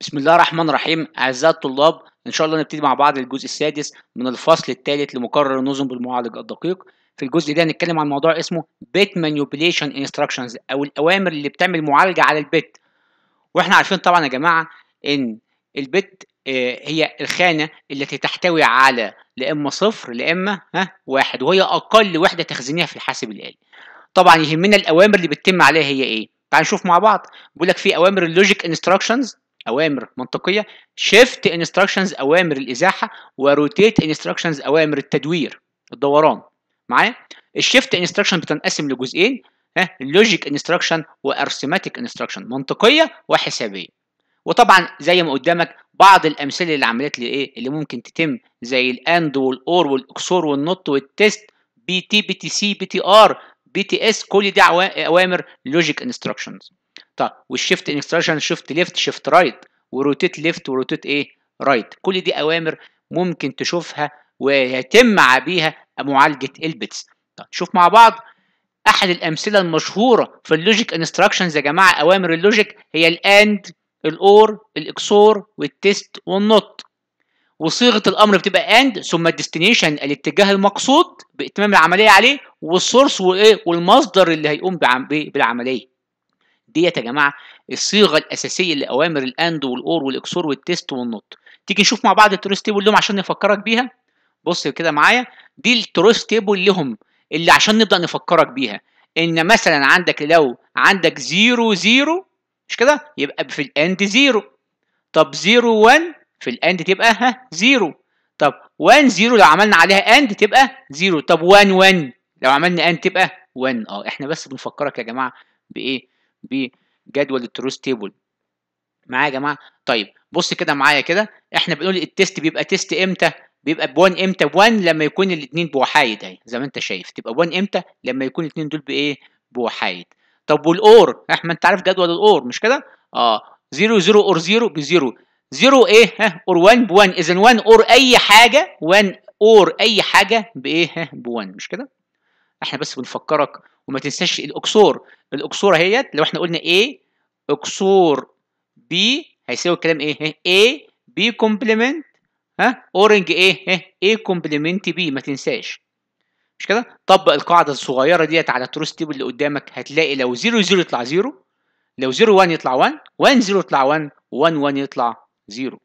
بسم الله الرحمن الرحيم أعزائي الطلاب إن شاء الله نبتدي مع بعض الجزء السادس من الفصل الثالث لمقرر النظم بالمعالج الدقيق في الجزء ده هنتكلم عن موضوع اسمه بيت مانيبيليشن انستراكشنز أو الأوامر اللي بتعمل معالجة على البيت وإحنا عارفين طبعا يا جماعة إن البيت آه، هي الخانة التي تحتوي على لا إما صفر لا إما ها واحد وهي أقل وحدة تخزينية في الحاسب الآلي طبعا يهمنا الأوامر اللي بتتم عليها هي إيه تعال نشوف مع بعض بيقول لك في أوامر اللوجيك انستراكشنز اوامر منطقيه شيفت انستراكشنز اوامر الازاحه وروتيت انستراكشنز اوامر التدوير الدوران معايا الشيفت انستراكشن بتنقسم لجزئين ها لوجيك انستراكشن وارثماتيك انستراكشن منطقيه وحسابيه وطبعا زي ما قدامك بعض الامثله للعمليات اللي ايه اللي ممكن تتم زي الاند والاور والاكسور والنوت والتست بي تي بي تي سي بي تي ار بي تي اس كل دي اوامر لوجيك انستراكشنز طيب والشيفت انستراكشن شيفت ليفت شيفت رايت وروتيت ليفت وروتيت ايه رايت كل دي اوامر ممكن تشوفها ويتم بيها معالجه البتس طيب شوف مع بعض احد الامثله المشهوره في اللوجيك انستراكشنز يا جماعه اوامر اللوجيك هي الاند الاور الاكسور والتست والنوت وصيغه الامر بتبقى اند ثم الديستنيشن الاتجاه المقصود باتمام العمليه عليه والسورس وايه والمصدر اللي هيقوم بالعمليه ديت يا جماعه الصيغه الاساسيه لاوامر الاند والاور والاكسور والتيست والنوت تيجي نشوف مع بعض التروس تيبل لهم عشان نفكرك بيها بص كده معايا دي التروس تيبل لهم اللي عشان نبدا نفكرك بيها ان مثلا عندك لو عندك 0 0 مش كده يبقى في الاند 0 طب 0 1 في الاند تبقى ها 0 طب 1 0 لو عملنا عليها اند تبقى 0 طب 1 1 لو عملنا اند تبقى 1 اه احنا بس بنفكرك يا جماعه بايه بجدول التروس تيبل معايا يا جماعه طيب بص كده معايا كده احنا بنقول التيست بيبقى تيست امتى بيبقى ب1 امتى ب1 لما يكون الاثنين بوحايد اهي يعني، زي ما انت شايف تبقى ب1 امتى لما يكون الاثنين دول بايه بوحايد طب والاور احنا انت عارف جدول الاور مش كده اه 0 0 اور 0 ب 0 0 ايه ها اور 1 ب 1 اذا 1 اور اي حاجه 1 اور اي حاجه بايه ها ب 1 مش كده احنا بس بنفكرك وما تنساش الاكسور الاكسوره اهيت لو احنا قلنا A اكسور B هيساوي الكلام ايه؟, إيه؟ A B كومبلمنت ها اورنج ايه؟ A كومبلمنت B ما تنساش مش كده؟ طبق القاعده الصغيره ديت على التروس تيبل اللي قدامك هتلاقي لو 0 0 يطلع 0 لو 0 1 يطلع 1 1 0 يطلع 1 1 1 يطلع 0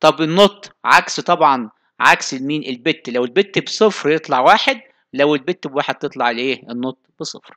طب النوت عكس طبعا عكس مين البت لو البت بصفر يطلع واحد لو البت بواحد تطلع الايه النوت بصفر